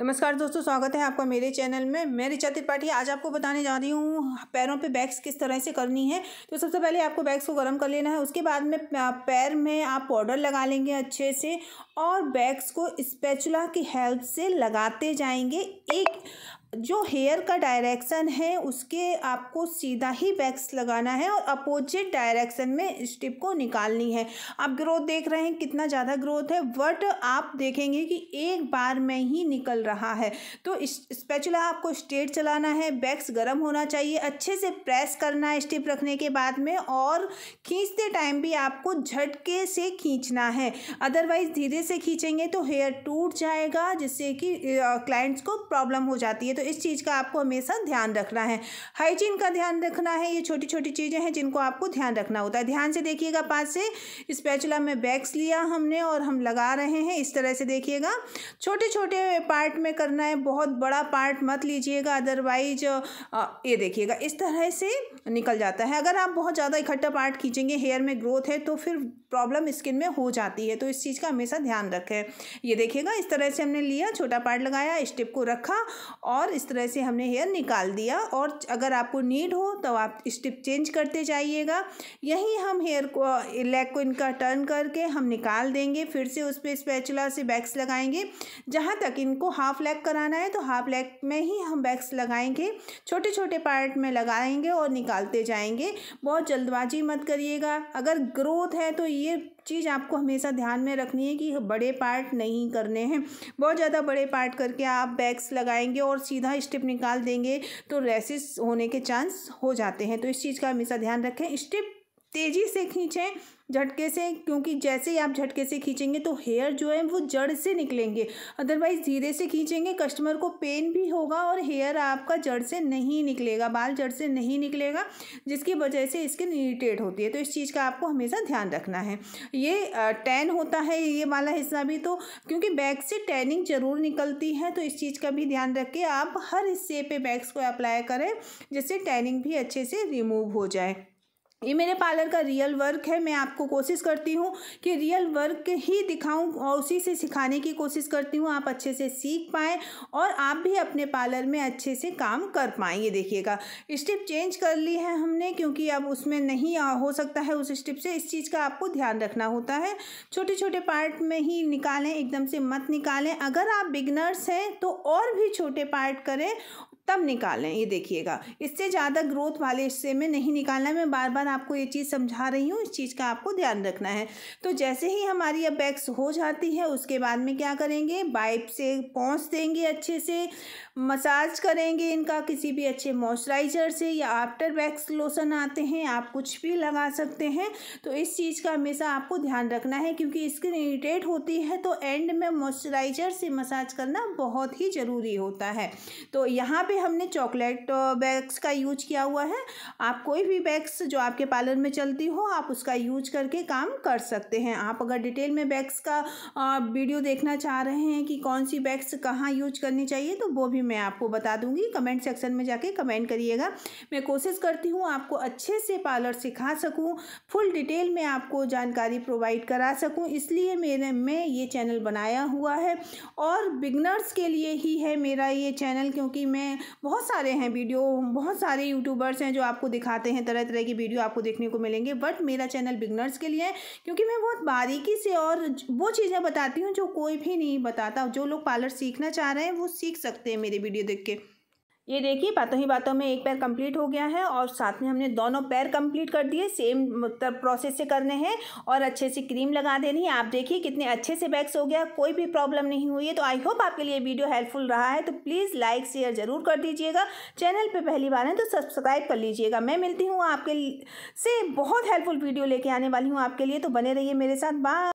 नमस्कार दोस्तों स्वागत है आपका मेरे चैनल में मैं ऋचा त्रिपाठी आज आपको बताने जा रही हूँ पैरों पे बैग्स किस तरह से करनी है तो सबसे पहले आपको बैग्स को गर्म कर लेना है उसके बाद में पैर में आप पाउडर लगा लेंगे अच्छे से और बैग्स को स्पैचुला की हेल्प से लगाते जाएंगे एक जो हेयर का डायरेक्शन है उसके आपको सीधा ही वैक्स लगाना है और अपोजिट डायरेक्शन में स्टिप को निकालनी है आप ग्रोथ देख रहे हैं कितना ज़्यादा ग्रोथ है बट आप देखेंगे कि एक बार में ही निकल रहा है तो स्पेचुला आपको स्ट्रेट चलाना है वैक्स गर्म होना चाहिए अच्छे से प्रेस करना है स्टिप रखने के बाद में और खींचते टाइम भी आपको झटके से खींचना है अदरवाइज़ धीरे से खींचेंगे तो हेयर टूट जाएगा जिससे कि क्लाइंट्स को प्रॉब्लम हो जाती है तो इस चीज़ का आपको हमेशा ध्यान रखना है हाइजीन का ध्यान रखना है ये छोटी छोटी चीज़ें हैं जिनको आपको ध्यान रखना होता है ध्यान से देखिएगा पास से स्पैचुला में बैग्स लिया हमने और हम लगा रहे हैं इस तरह से देखिएगा छोटे छोटे पार्ट में करना है बहुत बड़ा पार्ट मत लीजिएगा अदरवाइज ये देखिएगा इस तरह से निकल जाता है अगर आप बहुत ज़्यादा इकट्ठा पार्ट खींचेंगे हेयर में ग्रोथ है तो फिर प्रॉब्लम स्किन में हो जाती है तो इस चीज़ का हमेशा ध्यान रखें ये देखिएगा इस तरह से हमने लिया छोटा पार्ट लगाया स्टेप को रखा और और इस तरह से हमने हेयर निकाल दिया और अगर आपको नीड हो तो आप स्टिप चेंज करते जाइएगा यहीं हम हेयर को लेग को इनका टर्न करके हम निकाल देंगे फिर से उस पर स्पैचुला से बैक्स लगाएंगे जहाँ तक इनको हाफ लेग कराना है तो हाफ लेग में ही हम बैक्स लगाएंगे छोटे छोटे पार्ट में लगाएंगे और निकालते जाएंगे बहुत जल्दबाजी मत करिएगा अगर ग्रोथ है तो ये चीज़ आपको हमेशा ध्यान में रखनी है कि बड़े पार्ट नहीं करने हैं बहुत ज़्यादा बड़े पार्ट करके आप बैक्स लगाएंगे और सीधा स्टेप निकाल देंगे तो रेसिस होने के चांस हो जाते हैं तो इस चीज़ का हमेशा ध्यान रखें स्टेप तेज़ी से खींचें झटके से क्योंकि जैसे ही आप झटके से खींचेंगे तो हेयर जो है वो जड़ से निकलेंगे अदरवाइज़ धीरे से खींचेंगे कस्टमर को पेन भी होगा और हेयर आपका जड़ से नहीं निकलेगा बाल जड़ से नहीं निकलेगा जिसकी वजह से स्किन इरीटेट होती है तो इस चीज़ का आपको हमेशा ध्यान रखना है ये टैन होता है ये वाला हिस्सा भी तो क्योंकि बैग से टैनिंग ज़रूर निकलती है तो इस चीज़ का भी ध्यान रख के आप हर हिस्से पर बैग्स को अप्लाई करें जिससे टैनिंग भी अच्छे से रिमूव हो जाए ये मेरे पार्लर का रियल वर्क है मैं आपको कोशिश करती हूँ कि रियल वर्क ही दिखाऊं और उसी से सिखाने की कोशिश करती हूँ आप अच्छे से सीख पाएँ और आप भी अपने पार्लर में अच्छे से काम कर पाएँ ये देखिएगा स्टिप चेंज कर ली है हमने क्योंकि अब उसमें नहीं हो सकता है उस स्टिप से इस चीज़ का आपको ध्यान रखना होता है छोटे छोटे पार्ट में ही निकालें एकदम से मत निकालें अगर आप बिगनर्स हैं तो और भी छोटे पार्ट करें तब निकालें ये देखिएगा इससे ज़्यादा ग्रोथ वाले हिस्से में नहीं निकालना मैं बार बार आपको ये चीज़ समझा रही हूँ इस चीज़ का आपको ध्यान रखना है तो जैसे ही हमारी अब बैग्स हो जाती है उसके बाद में क्या करेंगे बाइप से पहुँच देंगे अच्छे से मसाज करेंगे इनका किसी भी अच्छे मॉइस्चराइजर से या आफ्टर वैक्स लोशन आते हैं आप कुछ भी लगा सकते हैं तो इस चीज़ का हमेशा आपको ध्यान रखना है क्योंकि स्किन इरीटेट होती है तो एंड में मॉइस्चराइजर से मसाज करना बहुत ही ज़रूरी होता है तो यहाँ पे पे हमने चॉकलेट बैग्स का यूज किया हुआ है आप कोई भी बैग्स जो आपके पार्लर में चलती हो आप उसका यूज करके काम कर सकते हैं आप अगर डिटेल में बैग्स का वीडियो देखना चाह रहे हैं कि कौन सी बैग्स कहाँ यूज करनी चाहिए तो वो भी मैं आपको बता दूंगी कमेंट सेक्शन में जाके कमेंट करिएगा मैं कोशिश करती हूँ आपको अच्छे से पार्लर सिखा सकूँ फुल डिटेल में आपको जानकारी प्रोवाइड करा सकूँ इसलिए मेरे मैं ये चैनल बनाया हुआ है और बिगनर्स के लिए ही है मेरा ये चैनल क्योंकि मैं बहुत सारे हैं वीडियो बहुत सारे यूट्यूबर्स हैं जो आपको दिखाते हैं तरह तरह की वीडियो आपको देखने को मिलेंगे बट मेरा चैनल बिगनर्स के लिए है क्योंकि मैं बहुत बारीकी से और वो चीज़ें बताती हूँ जो कोई भी नहीं बताता जो लोग पार्लर सीखना चाह रहे हैं वो सीख सकते हैं मेरे वीडियो देख के ये देखिए बातों ही बातों में एक पैर कंप्लीट हो गया है और साथ में हमने दोनों पैर कंप्लीट कर दिए सेम प्रोसेस मतलब से करने हैं और अच्छे से क्रीम लगा देनी है आप देखिए कितने अच्छे से बैक्स हो गया कोई भी प्रॉब्लम नहीं हुई है तो आई होप आपके लिए वीडियो हेल्पफुल रहा है तो प्लीज़ लाइक शेयर ज़रूर कर दीजिएगा चैनल पर पहली बार है तो सब्सक्राइब कर लीजिएगा मैं मिलती हूँ आपके से बहुत हेल्पफुल वीडियो लेके आने वाली हूँ आपके लिए तो बने रहिए मेरे साथ बाय